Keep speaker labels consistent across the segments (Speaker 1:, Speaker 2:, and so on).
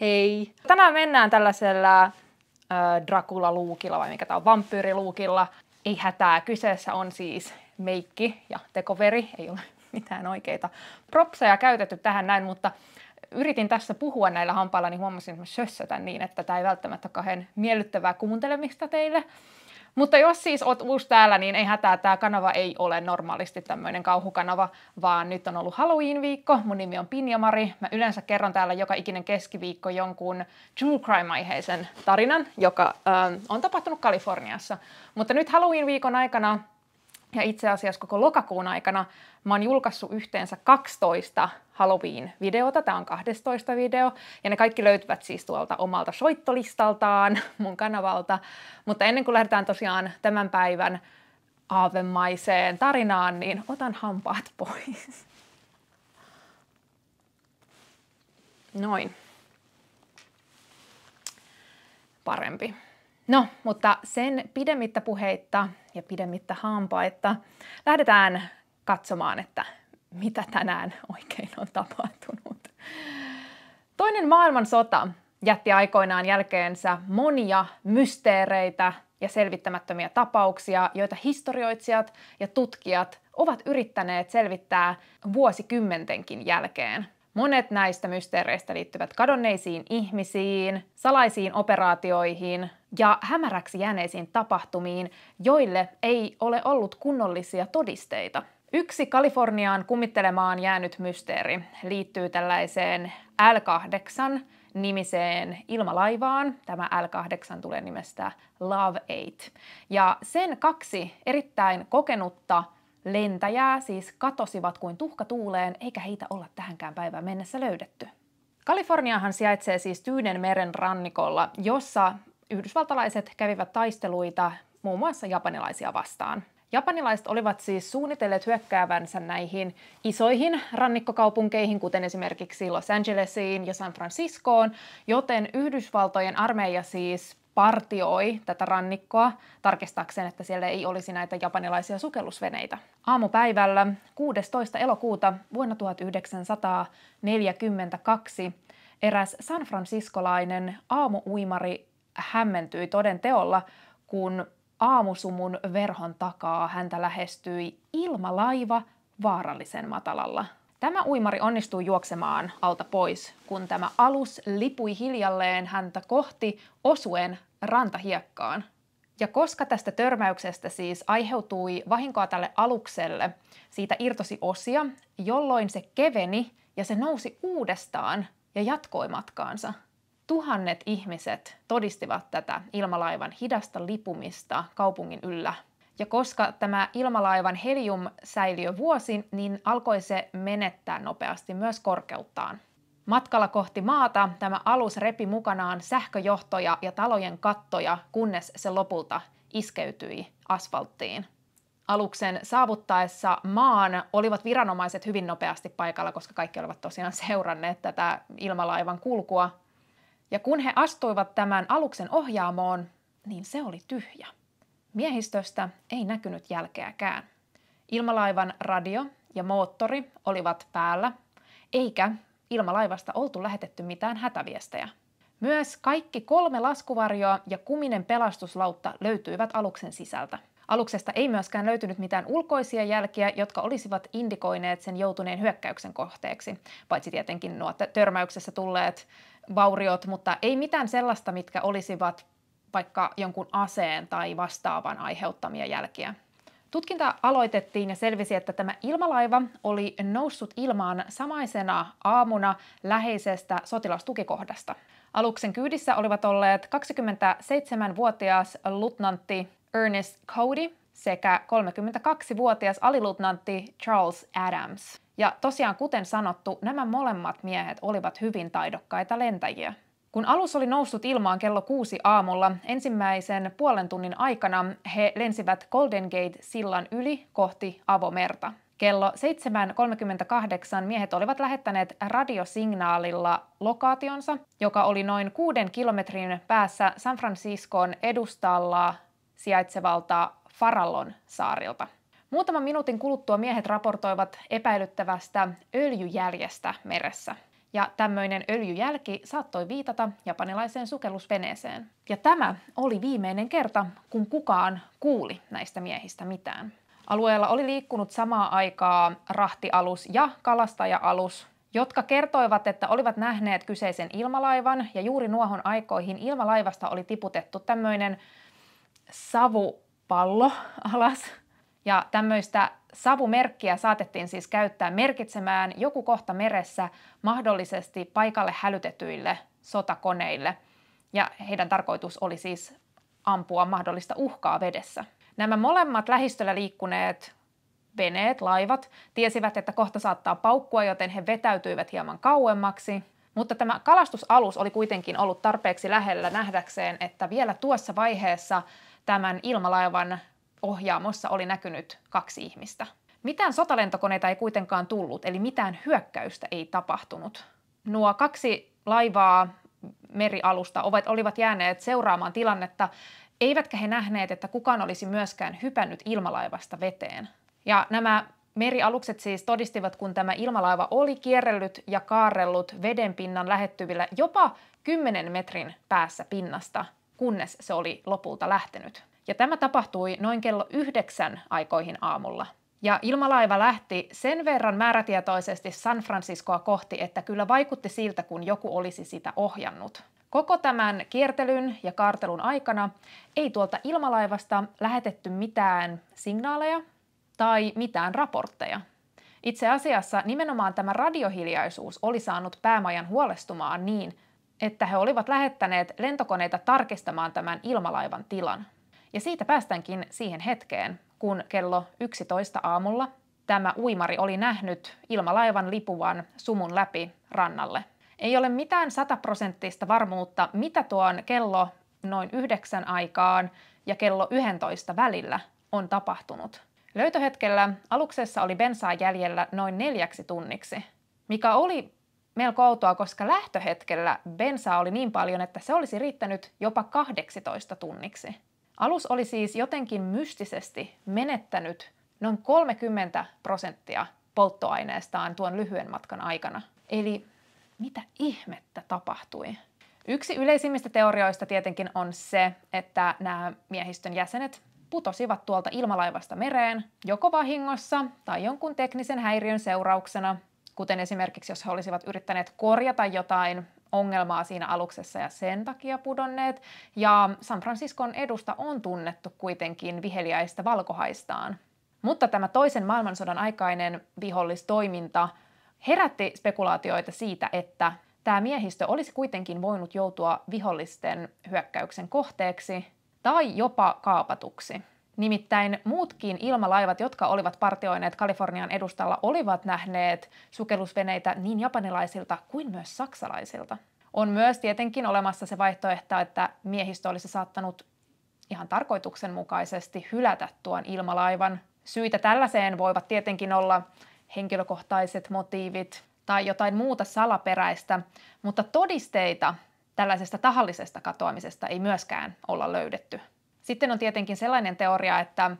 Speaker 1: Hei! Tänään mennään tällaisella äh, Dracula-luukilla, vai mikä tää on, vampyyriluukilla. Ei hätää, kyseessä on siis meikki ja tekoveri, ei ole mitään oikeita propseja käytetty tähän näin, mutta yritin tässä puhua näillä hampailla, niin huomasin, että mä sössätän niin, että tämä ei välttämättä kahden miellyttävää kuuntelemista teille. Mutta jos siis oot uusi täällä, niin ei hätää, tämä kanava ei ole normaalisti tämmöinen kauhukanava, vaan nyt on ollut Halloween-viikko. Mun nimi on Pinja-Mari. Mä yleensä kerron täällä joka ikinen keskiviikko jonkun true crime-aiheisen tarinan, joka ö, on tapahtunut Kaliforniassa. Mutta nyt Halloween-viikon aikana ja itse asiassa koko lokakuun aikana mä oon julkaissut yhteensä 12 Halloween-videota, tämä on 12 video, ja ne kaikki löytyvät siis tuolta omalta soittolistaltaan mun kanavalta. Mutta ennen kuin lähdetään tosiaan tämän päivän aavemaiseen tarinaan, niin otan hampaat pois. Noin. Parempi. No, mutta sen pidemmittä puheitta ja pidemmittä hampaita lähdetään katsomaan, että mitä tänään oikein on tapahtunut. Toinen maailmansota jätti aikoinaan jälkeensä monia mysteereitä ja selvittämättömiä tapauksia, joita historioitsijat ja tutkijat ovat yrittäneet selvittää vuosikymmentenkin jälkeen. Monet näistä mysteereistä liittyvät kadonneisiin ihmisiin, salaisiin operaatioihin, ja hämäräksi jääneisiin tapahtumiin, joille ei ole ollut kunnollisia todisteita. Yksi Kaliforniaan kummittelemaan jäänyt mysteeri liittyy tällaiseen L8 nimiseen ilmalaivaan. Tämä L8 tulee nimestä Love 8. Ja sen kaksi erittäin kokenutta lentäjää siis katosivat kuin tuhka tuuleen, eikä heitä olla tähänkään päivään mennessä löydetty. Kaliforniahan sijaitsee siis Tyynen meren rannikolla, jossa yhdysvaltalaiset kävivät taisteluita muun muassa japanilaisia vastaan. Japanilaiset olivat siis suunnitelleet hyökkäävänsä näihin isoihin rannikkokaupunkeihin, kuten esimerkiksi Los Angelesiin ja San Franciscoon, joten Yhdysvaltojen armeija siis partioi tätä rannikkoa tarkistakseen, että siellä ei olisi näitä japanilaisia sukellusveneitä. Aamupäivällä 16. elokuuta vuonna 1942 eräs san Franciscolainen aamuuimari hämmentyi toden teolla, kun aamusumun verhon takaa häntä lähestyi ilmalaiva vaarallisen matalalla. Tämä uimari onnistui juoksemaan alta pois, kun tämä alus lipui hiljalleen häntä kohti osuen rantahiekkaan. Ja koska tästä törmäyksestä siis aiheutui vahinkoa tälle alukselle, siitä irtosi osia, jolloin se keveni ja se nousi uudestaan ja jatkoi matkaansa. Tuhannet ihmiset todistivat tätä ilmalaivan hidasta lipumista kaupungin yllä. Ja koska tämä ilmalaivan helium säiliö vuosi, niin alkoi se menettää nopeasti myös korkeuttaan. Matkalla kohti maata tämä alus repi mukanaan sähköjohtoja ja talojen kattoja, kunnes se lopulta iskeytyi asfalttiin. Aluksen saavuttaessa maan olivat viranomaiset hyvin nopeasti paikalla, koska kaikki olivat tosiaan seuranneet tätä ilmalaivan kulkua ja kun he astuivat tämän aluksen ohjaamoon, niin se oli tyhjä. Miehistöstä ei näkynyt jälkeäkään. Ilmalaivan radio ja moottori olivat päällä, eikä ilmalaivasta oltu lähetetty mitään hätäviestejä. Myös kaikki kolme laskuvarjoa ja kuminen pelastuslautta löytyivät aluksen sisältä. Aluksesta ei myöskään löytynyt mitään ulkoisia jälkiä, jotka olisivat indikoineet sen joutuneen hyökkäyksen kohteeksi, paitsi tietenkin nuo törmäyksessä tulleet vauriot, mutta ei mitään sellaista, mitkä olisivat vaikka jonkun aseen tai vastaavan aiheuttamia jälkiä. Tutkinta aloitettiin ja selvisi, että tämä ilmalaiva oli noussut ilmaan samaisena aamuna läheisestä sotilastukikohdasta. Aluksen kyydissä olivat olleet 27-vuotias lutnantti Ernest Cody sekä 32-vuotias aliluutnantti Charles Adams. Ja tosiaan kuten sanottu, nämä molemmat miehet olivat hyvin taidokkaita lentäjiä. Kun alus oli noussut ilmaan kello kuusi aamulla, ensimmäisen puolen tunnin aikana he lensivät Golden Gate-sillan yli kohti avomerta. Kello 7.38 miehet olivat lähettäneet radiosignaalilla lokaationsa, joka oli noin kuuden kilometrin päässä San Franciscon edustalla sijaitsevalta Farallon saarilta. Muutama minuutin kuluttua miehet raportoivat epäilyttävästä öljyjäljestä meressä. Ja tämmöinen öljyjälki saattoi viitata japanilaiseen sukellusveneeseen. Ja tämä oli viimeinen kerta, kun kukaan kuuli näistä miehistä mitään. Alueella oli liikkunut samaa aikaa rahtialus ja kalastaja-alus, jotka kertoivat, että olivat nähneet kyseisen ilmalaivan ja juuri nuohon aikoihin ilmalaivasta oli tiputettu tämmöinen savupallo alas. Ja tämmöistä savumerkkiä saatettiin siis käyttää merkitsemään joku kohta meressä mahdollisesti paikalle hälytetyille sotakoneille. Ja heidän tarkoitus oli siis ampua mahdollista uhkaa vedessä. Nämä molemmat lähistöllä liikkuneet veneet, laivat, tiesivät, että kohta saattaa paukkua, joten he vetäytyivät hieman kauemmaksi. Mutta tämä kalastusalus oli kuitenkin ollut tarpeeksi lähellä nähdäkseen, että vielä tuossa vaiheessa tämän ilmalaivan ohjaamossa oli näkynyt kaksi ihmistä. Mitään sotalentokoneita ei kuitenkaan tullut, eli mitään hyökkäystä ei tapahtunut. Nuo kaksi laivaa merialusta ovat, olivat jääneet seuraamaan tilannetta, eivätkä he nähneet, että kukaan olisi myöskään hypännyt ilmalaivasta veteen. Ja nämä merialukset siis todistivat, kun tämä ilmalaiva oli kierrellyt ja kaarellut vedenpinnan lähettyvillä jopa 10 metrin päässä pinnasta – kunnes se oli lopulta lähtenyt. Ja tämä tapahtui noin kello yhdeksän aikoihin aamulla. Ja ilmalaiva lähti sen verran määrätietoisesti San Franciscoa kohti, että kyllä vaikutti siltä, kun joku olisi sitä ohjannut. Koko tämän kiertelyn ja kaartelun aikana ei tuolta ilmalaivasta lähetetty mitään signaaleja tai mitään raportteja. Itse asiassa nimenomaan tämä radiohiljaisuus oli saanut päämajan huolestumaan niin, että he olivat lähettäneet lentokoneita tarkistamaan tämän ilmalaivan tilan. Ja siitä päästäänkin siihen hetkeen, kun kello 11 aamulla tämä uimari oli nähnyt ilmalaivan lipuvan sumun läpi rannalle. Ei ole mitään sataprosenttista varmuutta, mitä tuon kello noin yhdeksän aikaan ja kello 11 välillä on tapahtunut. Löytöhetkellä aluksessa oli bensaa jäljellä noin neljäksi tunniksi, mikä oli melko outoa, koska lähtöhetkellä bensaa oli niin paljon, että se olisi riittänyt jopa 18 tunniksi. Alus oli siis jotenkin mystisesti menettänyt noin 30 prosenttia polttoaineestaan tuon lyhyen matkan aikana. Eli mitä ihmettä tapahtui? Yksi yleisimmistä teorioista tietenkin on se, että nämä miehistön jäsenet putosivat tuolta ilmalaivasta mereen joko vahingossa tai jonkun teknisen häiriön seurauksena – kuten esimerkiksi jos he olisivat yrittäneet korjata jotain ongelmaa siinä aluksessa ja sen takia pudonneet. Ja San Franciscon edusta on tunnettu kuitenkin viheliäistä valkohaistaan. Mutta tämä toisen maailmansodan aikainen vihollistoiminta herätti spekulaatioita siitä, että tämä miehistö olisi kuitenkin voinut joutua vihollisten hyökkäyksen kohteeksi tai jopa kaapatuksi. Nimittäin muutkin ilmalaivat, jotka olivat partioineet Kalifornian edustalla, olivat nähneet sukellusveneitä niin japanilaisilta kuin myös saksalaisilta. On myös tietenkin olemassa se vaihtoehto, että miehistö olisi saattanut ihan tarkoituksenmukaisesti hylätä tuon ilmalaivan. Syitä tällaiseen voivat tietenkin olla henkilökohtaiset motiivit tai jotain muuta salaperäistä, mutta todisteita tällaisesta tahallisesta katoamisesta ei myöskään olla löydetty. Sitten on tietenkin sellainen teoria, että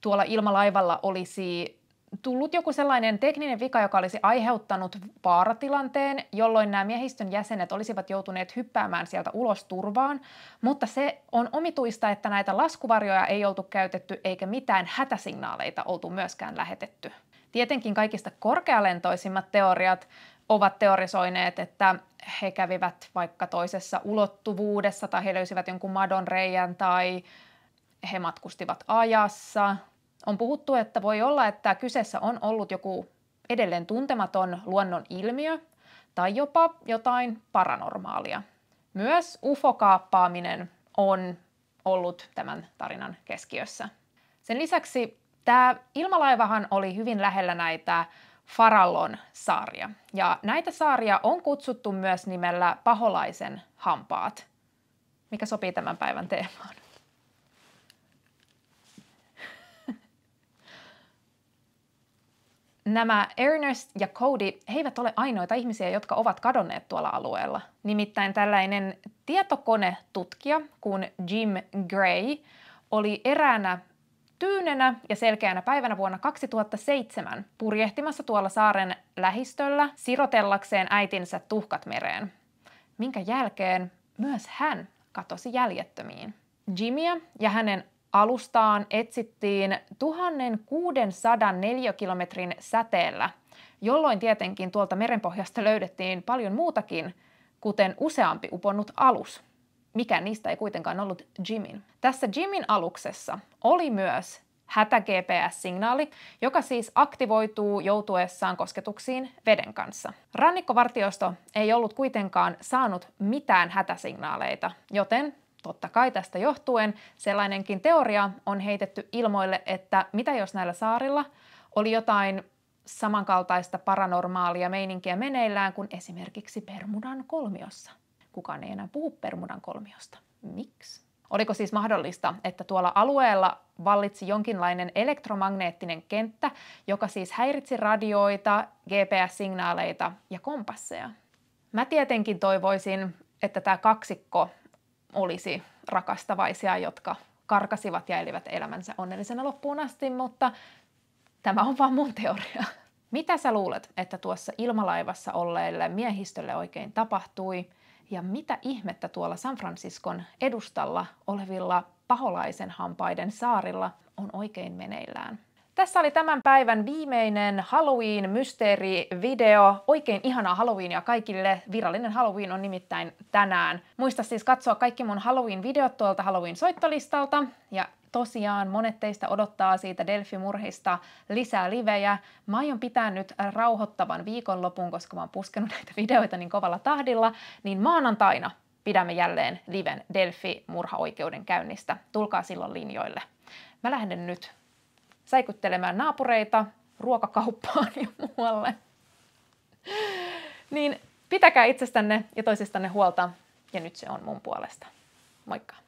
Speaker 1: tuolla ilmalaivalla olisi tullut joku sellainen tekninen vika, joka olisi aiheuttanut vaaratilanteen, jolloin nämä miehistön jäsenet olisivat joutuneet hyppäämään sieltä ulos turvaan, mutta se on omituista, että näitä laskuvarjoja ei oltu käytetty eikä mitään hätäsignaaleita oltu myöskään lähetetty. Tietenkin kaikista korkealentoisimmat teoriat ovat teorisoineet, että he kävivät vaikka toisessa ulottuvuudessa tai he löysivät jonkun madon reijän tai he matkustivat ajassa. On puhuttu, että voi olla, että kyseessä on ollut joku edelleen tuntematon luonnon ilmiö tai jopa jotain paranormaalia. Myös ufokaappaaminen on ollut tämän tarinan keskiössä. Sen lisäksi tämä ilmalaivahan oli hyvin lähellä näitä Farallon saaria. Ja näitä saaria on kutsuttu myös nimellä paholaisen hampaat, mikä sopii tämän päivän teemaan. Nämä Ernest ja Cody he eivät ole ainoita ihmisiä, jotka ovat kadonneet tuolla alueella. Nimittäin tällainen tietokonetutkija kuin Jim Gray oli eräänä tyynenä ja selkeänä päivänä vuonna 2007 purjehtimassa tuolla saaren lähistöllä sirotellakseen äitinsä tuhkat mereen, minkä jälkeen myös hän katosi jäljettömiin. Jimmyä ja hänen alustaan etsittiin 1604 kilometrin säteellä, jolloin tietenkin tuolta merenpohjasta löydettiin paljon muutakin, kuten useampi uponnut alus – mikä niistä ei kuitenkaan ollut Jimin. Tässä Jimin aluksessa oli myös hätä-GPS-signaali, joka siis aktivoituu joutuessaan kosketuksiin veden kanssa. Rannikkovartiosto ei ollut kuitenkaan saanut mitään hätäsignaaleita, joten totta kai tästä johtuen sellainenkin teoria on heitetty ilmoille, että mitä jos näillä saarilla oli jotain samankaltaista paranormaalia meininkiä meneillään kuin esimerkiksi Permudan kolmiossa kukaan ei enää puhu Permudan kolmiosta. Miksi? Oliko siis mahdollista, että tuolla alueella vallitsi jonkinlainen elektromagneettinen kenttä, joka siis häiritsi radioita, GPS-signaaleita ja kompasseja? Mä tietenkin toivoisin, että tämä kaksikko olisi rakastavaisia, jotka karkasivat ja elivät elämänsä onnellisena loppuun asti, mutta tämä on vaan mun teoria. Mitä sä luulet, että tuossa ilmalaivassa olleelle miehistölle oikein tapahtui – ja mitä ihmettä tuolla San Franciscon edustalla olevilla paholaisen hampaiden saarilla on oikein meneillään. Tässä oli tämän päivän viimeinen Halloween-mysteerivideo. Oikein ihanaa Halloweenia kaikille. Virallinen Halloween on nimittäin tänään. Muista siis katsoa kaikki mun Halloween-videot tuolta Halloween-soittolistalta. Ja tosiaan monet teistä odottaa siitä Delphi-murhista lisää livejä. Mä aion pitää nyt rauhoittavan viikonlopun, koska mä oon puskenut näitä videoita niin kovalla tahdilla, niin maanantaina pidämme jälleen liven Delphi-murhaoikeuden käynnistä. Tulkaa silloin linjoille. Mä lähden nyt säikyttelemään naapureita, ruokakauppaan ja muualle. Niin pitäkää itsestänne ja toisistanne huolta, ja nyt se on mun puolesta. Moikka!